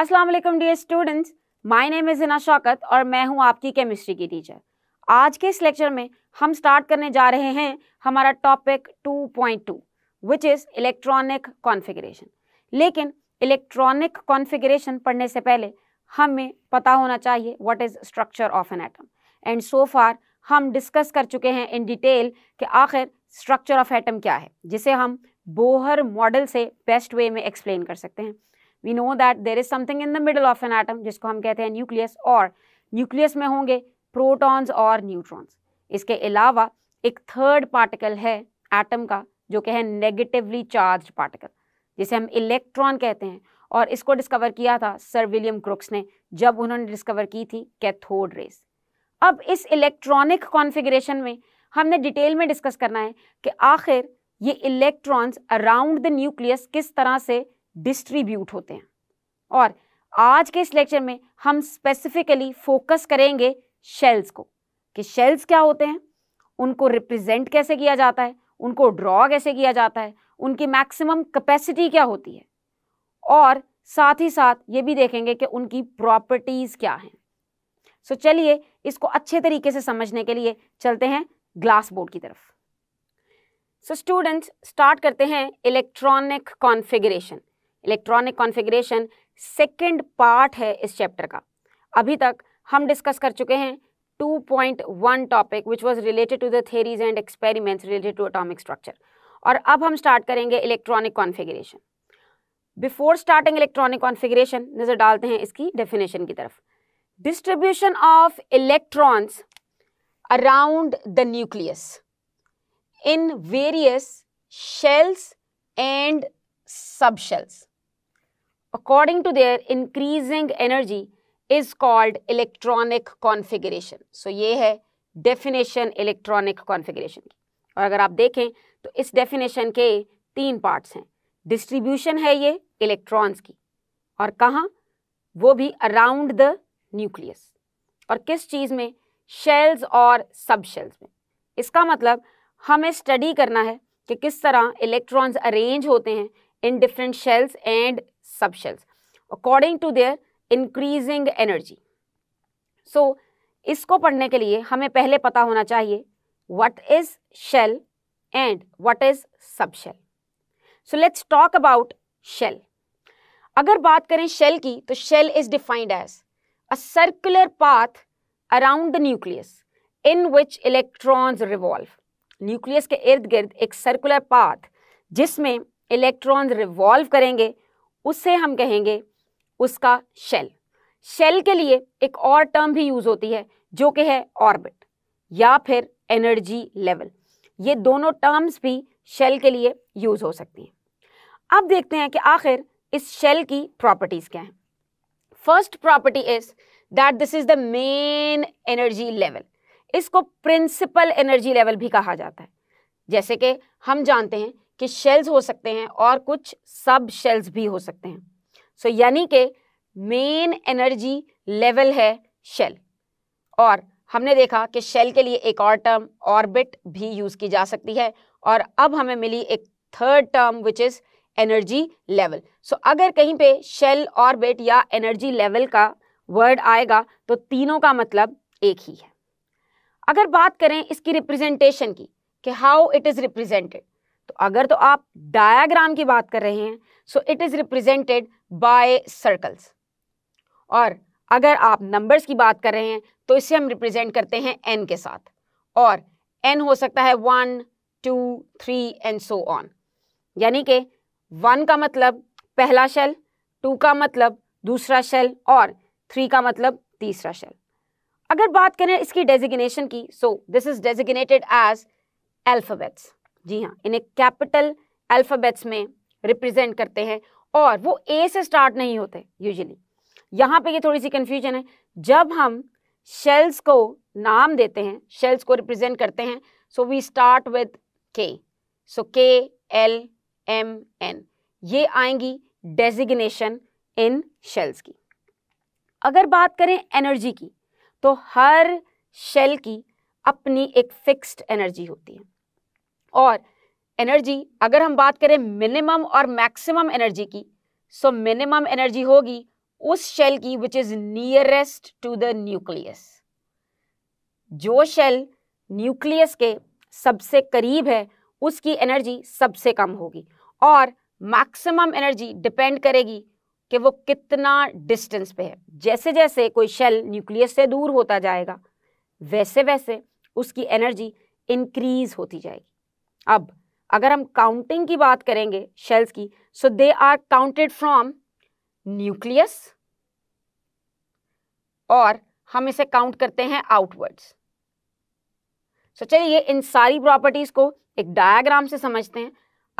अस्सलाम वालेकुम dear students my name is Ina Shaukat और मैं हूं आपकी केमिस्ट्री की टीचर आज के इस लेक्चर में हम स्टार्ट करने जा रहे हैं हमारा topic 2.2 which is electronic configuration लेकिन इलेक्ट्रॉनिक कॉन्फ़िगरेशन पढ़ने से पहले हमें पता होना चाहिए what is structure of an atom and so far हम डिस्कस कर चुके हैं इन डिटेल कि आखिर स्ट्रक्चर ऑफ एटम क्या है जिसे हम बोहर मॉडल से बेस्ट वे में एक्सप्लेन कर सकते हैं we know that there is something in the middle of an atom जिसको हम कहते हैं न्यूक्लियस और न्यूक्लियस में होंगे प्रोटॉन्स और न्यूट्रॉन्स इसके अलावा एक थर्ड पार्टिकल है एटम का जो कि है नेगेटिवली चार्ज पार्टिकल जिसे हम इलेक्ट्रॉन कहते हैं और इसको डिस्कवर किया था सर विलियम क्रुक्स ने जब उन्होंने डिस्कवर की थी कैथोड रेस अब इस इलेक्ट्रॉनिक कॉन्फ़िगरेशन में हमने डिटेल में डिस्कस करना है कि आखिर ये इलेक्ट्रॉन्स अराउंड द न्यूक्लियस किस तरह से डिस्ट्रीब्यूट होते हैं और आज के इस लेक्चर में हम स्पेसिफिकली फोकस करेंगे शेल्स को कि शेल्स क्या होते हैं उनको रिप्रेजेंट कैसे किया जाता है उनको ड्रॉ कैसे किया जाता है उनकी मैक्सिमम कैपेसिटी क्या होती है और साथ ही साथ ये भी देखेंगे कि उनकी प्रॉपर्टीज़ क्या हैं सो चलिए इसको अच्छे तरीके से समझने के लिए चलते हैं ग्लास बोर्ड की तरफ सो स्टूडेंट्स स्टार्ट करते हैं electronic configuration electronic configuration second part है इस चैप्टर का अभी तक हम डिस्कस कर चुके हैं 2.1 topic which was related to the theories and experiments related to atomic structure और अब हम स्टार्ट करेंगे electronic configuration before starting electronic configuration नज़र डालते हैं इसकी डेफिनेशन की तरफ distribution of electrons around the nucleus various shells and sub shells according to their increasing energy is called electronic configuration. So ये है definition electronic configuration की और अगर आप देखें तो इस definition के तीन parts हैं distribution है ये electrons की और कहाँ वो भी around the nucleus और किस चीज़ में shells और सब shells में इसका मतलब हमें स्टडी करना है कि किस तरह इलेक्ट्रॉन्स अरेंज होते हैं in different shells and sub shells according to their increasing energy इसको पढ़ने के लिए हमें पहले पता होना चाहिए what is shell and what is sub shell so let's talk about shell अगर बात करें शेल की तो shell is defined as a circular path around nucleus in which electrons revolve nucleus के इर्द गिर्द एक सर्कुलर पाथ जिसमें इलेक्ट्रॉन्स रिवॉल्व करेंगे उससे हम कहेंगे उसका शेल शेल के लिए एक और टर्म भी यूज होती है जो कि है ऑर्बिट या फिर एनर्जी लेवल ये दोनों टर्म्स भी शेल के लिए यूज हो सकती हैं अब देखते हैं कि आखिर इस शेल की प्रॉपर्टीज क्या हैं first property is that this is the main energy level इसको प्रिंसिपल एनर्जी लेवल भी कहा जाता है जैसे कि हम जानते हैं कि शेल्स हो सकते हैं और कुछ सब शेल्स भी हो सकते हैं सो so, यानी कि मेन एनर्जी लेवल है शेल और हमने देखा कि शेल के लिए एक और टर्म ऑर्बिट भी यूज़ की जा सकती है और अब हमें मिली एक third term which is energy level so अगर कहीं पे शेल ऑर्बिट या एनर्जी लेवल का वर्ड आएगा तो तीनों का मतलब एक ही है अगर बात करें इसकी रिप्रेजेंटेशन की कि हाउ इट इज़ रिप्रेजेंटेड तो अगर तो आप डायाग्राम की बात कर रहे हैं so it is represented by circles और अगर आप नंबर्स की बात कर रहे हैं तो इसे हम रिप्रेजेंट करते हैं एन के साथ और एन हो सकता है one two three and so on यानी कि वन का मतलब पहला शेल टू का मतलब दूसरा शेल और थ्री का मतलब तीसरा शेल अगर बात करें इसकी डेजिग्नेशन की so this is designated as alphabets जी हाँ इन्हें कैपिटल अल्फ़ाबेट्स में रिप्रेजेंट करते हैं और वो ए से स्टार्ट नहीं होते यूजली यहाँ पे ये थोड़ी सी कन्फ्यूजन है जब हम शेल्स को नाम देते हैं शेल्स को रिप्रेजेंट करते हैं सो वी स्टार्ट विद के सो के एल एम एन ये आएंगी डेजिग्नेशन इन शेल्स की अगर बात करें एनर्जी की तो हर शेल की अपनी एक फिक्स्ड एनर्जी होती है और एनर्जी अगर हम बात करें मिनिमम और मैक्सिमम एनर्जी की सो मिनिमम एनर्जी होगी उस शेल की which is nearest to the nucleus जो शेल न्यूक्लियस के सबसे करीब है उसकी एनर्जी सबसे कम होगी और मैक्सिमम एनर्जी डिपेंड करेगी कि वो कितना डिस्टेंस पे है जैसे जैसे कोई शेल न्यूक्लियस से दूर होता जाएगा वैसे वैसे उसकी एनर्जी इंक्रीज होती जाएगी अब अगर हम काउंटिंग की बात करेंगे शेल्स की so they are counted from nucleus और हम इसे काउंट करते हैं आउटवर्ड्स सो चलिए इन सारी प्रॉपर्टीज को एक डायग्राम से समझते हैं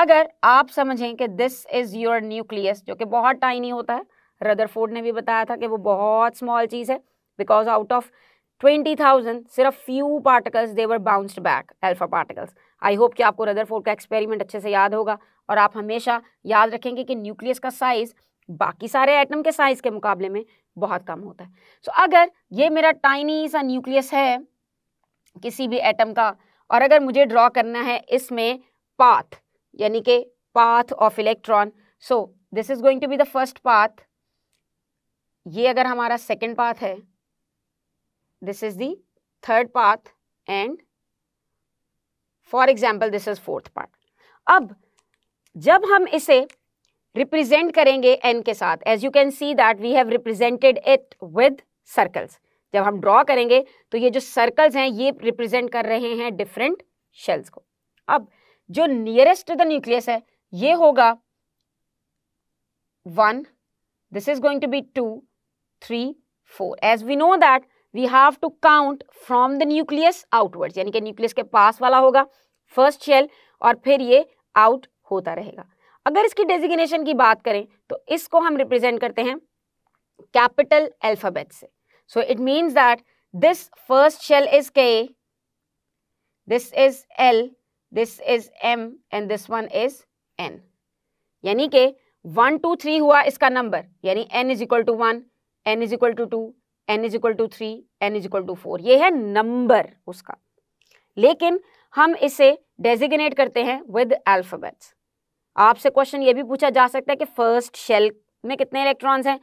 अगर आप समझें कि दिस इज योर न्यूक्लियस जो कि बहुत टाइनी होता है रदरफोर्ड ने भी बताया था कि वो बहुत स्मॉल चीज़ है because out of twenty thousand सिर्फ few particles they were bounced back alpha particles I hope कि आपको रदरफोर्ड का एक्सपेरिमेंट अच्छे से याद होगा और आप हमेशा याद रखेंगे कि न्यूक्लियस का साइज़ बाकी सारे एटम के साइज़ के मुकाबले में बहुत कम होता है सो so, अगर ये मेरा टाइनी सा न्यूक्लियस है किसी भी एटम का और अगर मुझे ड्रॉ करना है इसमें पाथ यानी कि path of electron so this is going to be the first path ये अगर हमारा सेकेंड पाथ है this is the third path and for example this is fourth part अब जब हम इसे रिप्रेजेंट करेंगे एन के साथ as you can see that we have represented it with circles जब हम ड्रॉ करेंगे तो ये जो सर्कल्स हैं ये रिप्रेजेंट कर रहे हैं डिफरेंट शेल्स को अब जो नियरेस्ट टू द न्यूक्लियस है ये होगा one this is going to be two three four as we know that we have to count from the nucleus outwards यानी कि न्यूक्लियस के पास वाला होगा फर्स्ट शेल और फिर ये आउट होता रहेगा अगर इसकी डेजिग्नेशन की बात करें तो इसको हम रिप्रेजेंट करते हैं कैपिटल एल्फाबेट से so it means that this first shell is K this is L this is M and this one is N यानी कि वन टू थ्री हुआ इसका नंबर यानी n is equal to one n is equal to two n is equal to three n is equal to four ये है number उसका लेकिन हम इसे डेजिग्नेट करते हैं विद अल्फ़ाबेट्स आपसे क्वेश्चन ये भी पूछा जा सकता है कि फर्स्ट शेल में कितने इलेक्ट्रॉन्स हैं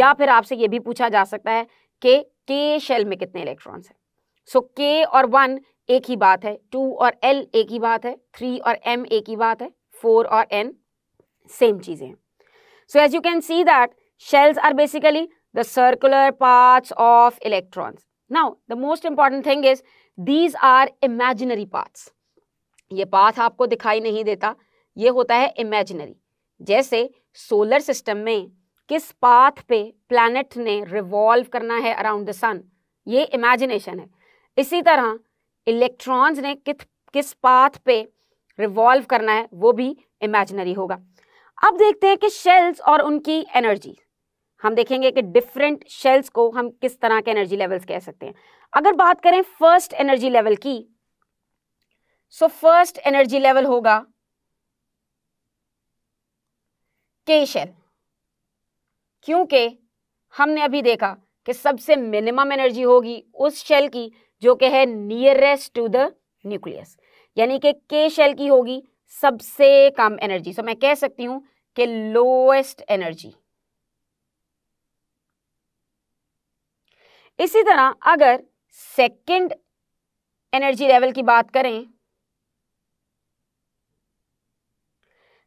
या फिर आपसे ये भी पूछा जा सकता है कि के शेल में कितने इलेक्ट्रॉन्स हैं सो के और वन एक ही बात है टू और एल एक ही बात है थ्री और एम एक ही बात है फोर और एन सेम चीज़ें हैं so as you can see that shells are basically the circular paths of electrons. Now, the most important thing is these are imaginary paths. ये पाथ आपको दिखाई नहीं देता ये होता है इमेजिनरी जैसे सोलर सिस्टम में किस पाथ पे प्लानट ने रिवॉल्व करना है अराउंड द सन ये इमेजिनेशन है इसी तरह इलेक्ट्रॉन्स ने किस किस पाथ पे रिवॉल्व करना है वो भी इमेजिनरी होगा अब देखते हैं कि शेल्स और उनकी एनर्जी हम देखेंगे कि डिफरेंट शेल्स को हम किस तरह के एनर्जी लेवल्स कह सकते हैं अगर बात करें फर्स्ट एनर्जी लेवल की सो फर्स्ट एनर्जी लेवल होगा के शेल क्योंकि हमने अभी देखा कि सबसे मिनिमम एनर्जी होगी उस शेल की जो कि है नियरेस्ट टू द न्यूक्लियस यानी कि के शेल की होगी सबसे कम एनर्जी सो मैं कह सकती हूं कि लोएस्ट एनर्जी इसी तरह अगर सेकंड एनर्जी लेवल की बात करें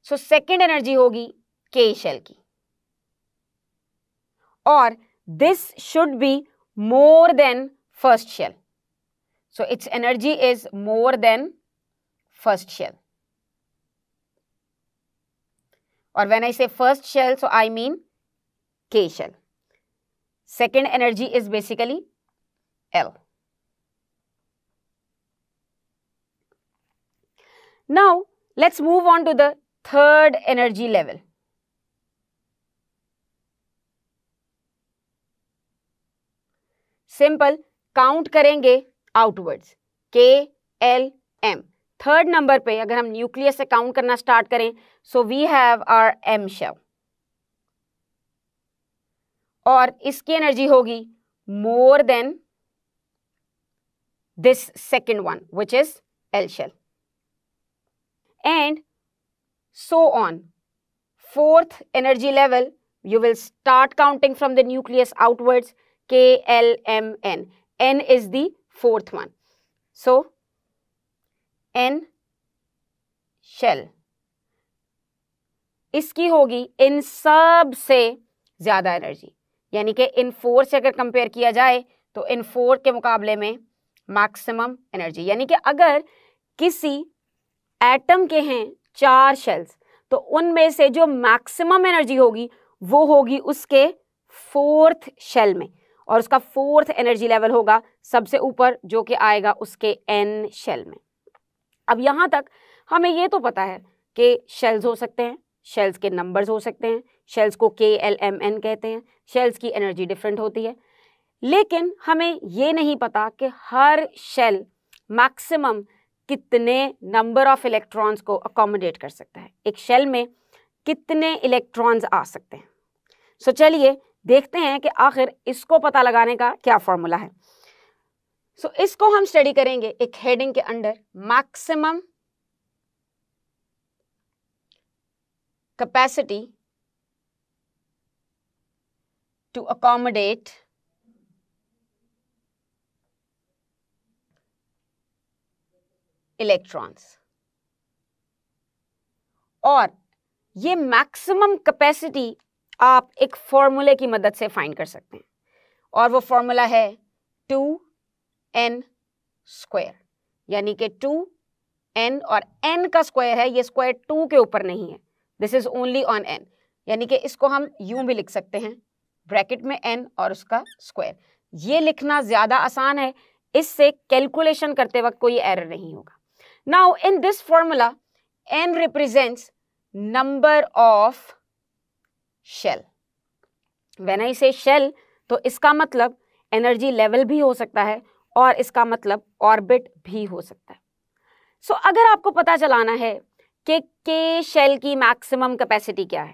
सो सेकंड एनर्जी होगी के शेल की और this should be more than first shell so its energy is more than first shell और when I say first shell so I mean K shell second energy is basically L. Now, let's move on to the third energy level. Simple count करेंगे outwards K L M third number पे अगर हम nucleus से count करना start करें so we have our M shell और इसकी energy होगी more than this second one which is L shell and so on fourth energy level you will start counting from the nucleus outwards K L M N N is the fourth one so N shell इसकी होगी इन सब से ज्यादा energy यानी कि इन four से अगर compare किया जाए तो इन फोर के मुकाबले में मैक्सिमम एनर्जी यानी कि अगर किसी एटम के हैं चार शेल्स तो उनमें से जो मैक्सिमम एनर्जी होगी वो होगी उसके फोर्थ शेल में और उसका फोर्थ एनर्जी लेवल होगा सबसे ऊपर जो कि आएगा उसके एन शेल में अब यहां तक हमें ये तो पता है कि शेल्स हो सकते हैं शेल्स के नंबर्स हो सकते हैं शेल्स को के एल एम एन कहते हैं शेल्स की एनर्जी डिफरेंट होती है लेकिन हमें ये नहीं पता कि हर शेल मैक्सिमम कितने नंबर ऑफ इलेक्ट्रॉन्स को अकोमोडेट कर सकता है एक शेल में कितने इलेक्ट्रॉन्स आ सकते हैं सो so, चलिए देखते हैं कि आखिर इसको पता लगाने का क्या फॉर्मूला है सो so, इसको हम स्टडी करेंगे एक हेडिंग के under maximum capacity to accommodate electrons और ये मैक्सिमम कैपेसिटी आप एक फॉर्मूले की मदद से फाइंड कर सकते हैं और वो फॉर्मूला है टू एन स्क्वायर यानी कि टू एन और एन का स्क्वायर है ये स्क्वायर टू के ऊपर नहीं है this is only on n यानी कि इसको हम यू भी लिख सकते हैं ब्रैकेट में एन और उसका स्क्वायर ये लिखना ज़्यादा आसान है इससे कैलकुलेशन करते वक्त कोई एरर नहीं होगा now in this formula n represents number of shell when I say shell तो इसका मतलब एनर्जी लेवल भी हो सकता है और इसका मतलब ऑर्बिट भी हो सकता है सो so, अगर आपको पता चलाना है कि के शेल की मैक्सिमम कैपेसिटी क्या है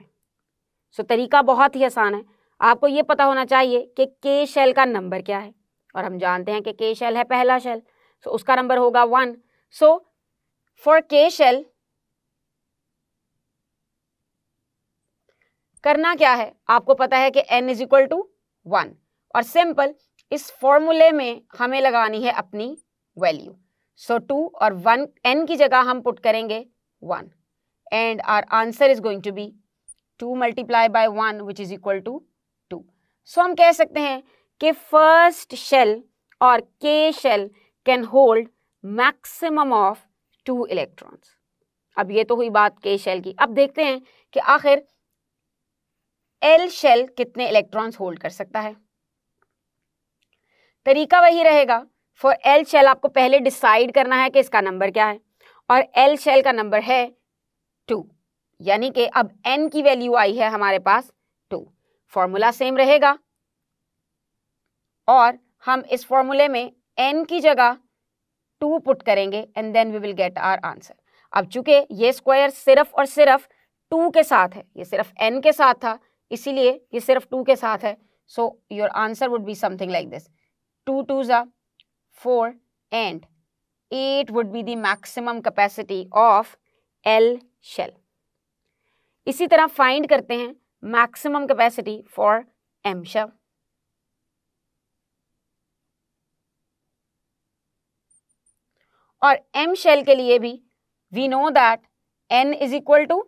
सो so, तरीका बहुत ही आसान है आपको ये पता होना चाहिए कि के शेल का नंबर क्या है और हम जानते हैं कि के शेल है पहला शेल सो so, उसका नंबर होगा one so for K shell करना क्या है आपको पता है कि n is equal to one और सिंपल इस फॉर्मूले में हमें लगानी है अपनी वैल्यू सो टू और वन एन की जगह हम पुट करेंगे one and our answer is going to be two multiply by one which is equal to so हम कह सकते हैं कि फर्स्ट शेल और K shell can hold maximum of two electrons अब ये तो हुई बात के शेल की अब देखते हैं कि आखिर एल शेल कितने इलेक्ट्रॉन्स होल्ड कर सकता है तरीका वही रहेगा फॉर एल शेल आपको पहले डिसाइड करना है कि इसका नंबर क्या है और एल शेल का नंबर है टू यानी कि अब एन की वैल्यू आई है हमारे पास फॉर्मूला सेम रहेगा और हम इस फॉर्मूले में एन की जगह टू पुट करेंगे and then we will get our answer अब चूंकि ये स्क्वायर सिर्फ और सिर्फ टू के साथ है ये सिर्फ एन के साथ था इसीलिए ये सिर्फ टू के साथ है so your answer would be something like this two two the four and eight would be the maximum capacity of L shell इसी तरह फाइंड करते हैं maximum capacity for M shell. और M shell के लिए भी we know that N is equal to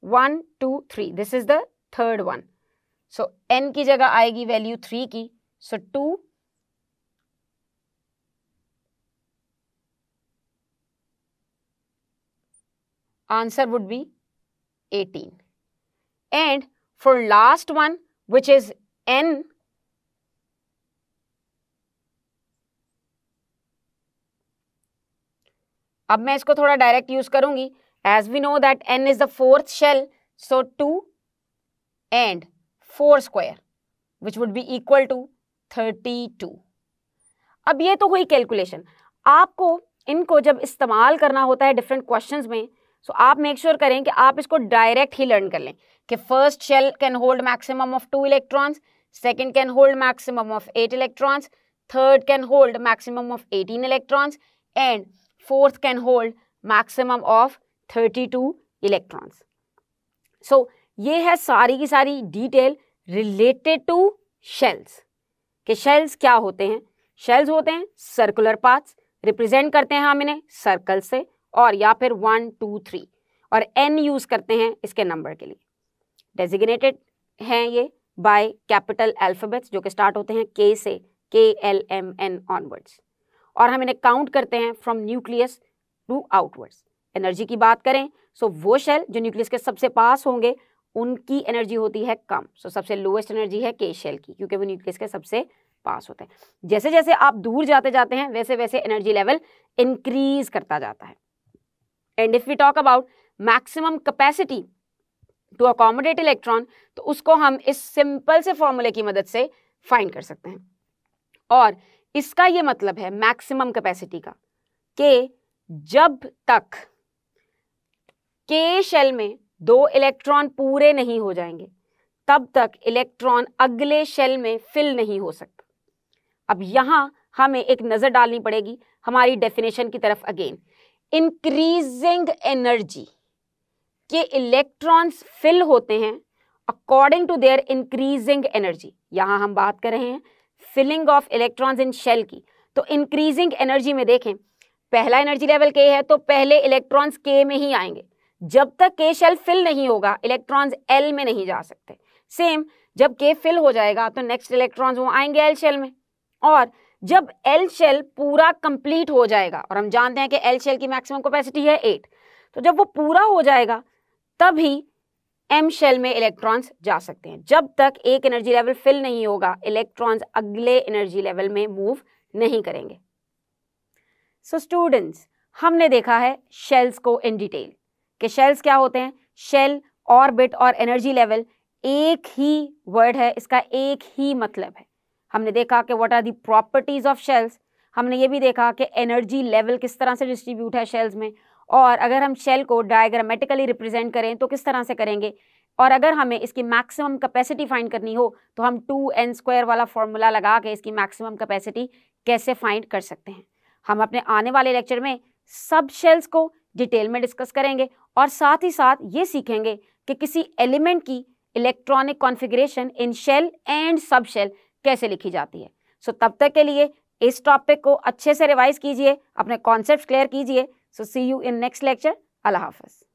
1, 2, 3. This is the third one. So N की जगह आएगी वैल्यू थ्री की so two answer would be 18. and for last one which is n अब मैं इसको थोड़ा डायरेक्ट यूज करूंगी as we know that n is the fourth shell so two and four square which would be equal to thirty two अब ये तो हुई calculation आपको इनको जब इस्तेमाल करना होता है डिफरेंट क्वेश्चंस में सो so, आप मेक श्योर sure करें कि आप इसको डायरेक्ट ही लर्न कर लें कि first shell can hold maximum of two electrons second can hold maximum of eight electrons third can hold maximum of eighteen electrons and fourth can hold maximum of thirty two electrons so ये है सारी की सारी detail related to shells कि shells क्या होते हैं shells होते हैं सर्कुलर पार्ट्स रिप्रेजेंट करते हैं हम इन्हें सर्कल से और या फिर वन टू थ्री और एन यूज़ करते हैं इसके नंबर के लिए डेजिग्नेटेड हैं ये बाय कैपिटल अल्फ़ाबेट्स जो कि स्टार्ट होते हैं के से के एल एम एन ऑनवर्ड्स और हम इन्हें काउंट करते हैं from nucleus to outwards energy की बात करें सो so वो शेल जो न्यूक्लियस के सबसे पास होंगे उनकी एनर्जी होती है कम सो so सबसे लोएस्ट एनर्जी है के शेल की क्योंकि वो न्यूक्लियस के सबसे पास होते हैं जैसे जैसे आप दूर जाते जाते हैं वैसे वैसे एनर्जी लेवल इंक्रीज करता जाता है and if we talk about maximum capacity to accommodate electron तो उसको हम इस सिंपल से फॉर्मूले की मदद से फाइंड कर सकते हैं और इसका ये मतलब है मैक्सिमम कैपेसिटी का कि जब तक के शेल में दो इलेक्ट्रॉन पूरे नहीं हो जाएंगे तब तक इलेक्ट्रॉन अगले शेल में फिल नहीं हो सकता अब यहां हमें एक नज़र डालनी पड़ेगी हमारी डेफिनेशन की तरफ अगेन इंक्रीजिंग एनर्जी के इलेक्ट्रॉन्स फिल होते हैं according to their increasing energy यहां हम बात कर रहे हैं filling of electrons in shell की तो इंक्रीजिंग एनर्जी में देखें पहला एनर्जी लेवल के है तो पहले इलेक्ट्रॉन्स के में ही आएंगे जब तक के शेल फिल नहीं होगा इलेक्ट्रॉन्स एल में नहीं जा सकते सेम जब के फिल हो जाएगा तो नेक्स्ट इलेक्ट्रॉन्स वो आएंगे एल शेल में और जब एल शेल पूरा कंप्लीट हो जाएगा और हम जानते हैं कि एल शेल की मैक्सिमम कैपेसिटी है एट तो जब वो पूरा हो जाएगा तभी एम शेल में इलेक्ट्रॉन्स जा सकते हैं जब तक एक एनर्जी लेवल फिल नहीं होगा इलेक्ट्रॉन्स अगले एनर्जी लेवल में मूव नहीं करेंगे सो so स्टूडेंट्स हमने देखा है शेल्स को इन डिटेल कि शेल्स क्या होते हैं शेल ऑर्बिट और एनर्जी लेवल एक ही वर्ड है इसका एक ही मतलब है हमने देखा कि what are the properties of shells हमने ये भी देखा कि एनर्जी लेवल किस तरह से डिस्ट्रीब्यूट है शेल्स में और अगर हम शेल को डायग्रामेटिकली रिप्रेजेंट करें तो किस तरह से करेंगे और अगर हमें इसकी मैक्सिमम कैपेसिटी फाइंड करनी हो तो हम टू एन स्क्वायर वाला फार्मूला लगा के इसकी मैक्सिमम कैपेसिटी कैसे फाइंड कर सकते हैं हम अपने आने वाले लेक्चर में सब शेल्स को डिटेल में डिस्कस करेंगे और साथ ही साथ ये सीखेंगे कि किसी एलिमेंट की electronic configuration in shell and subshell कैसे लिखी जाती है सो तब तक के लिए इस टॉपिक को अच्छे से रिवाइज कीजिए अपने कॉन्सेप्ट क्लियर कीजिए so see you in next lecture अल्लाह हाफिज़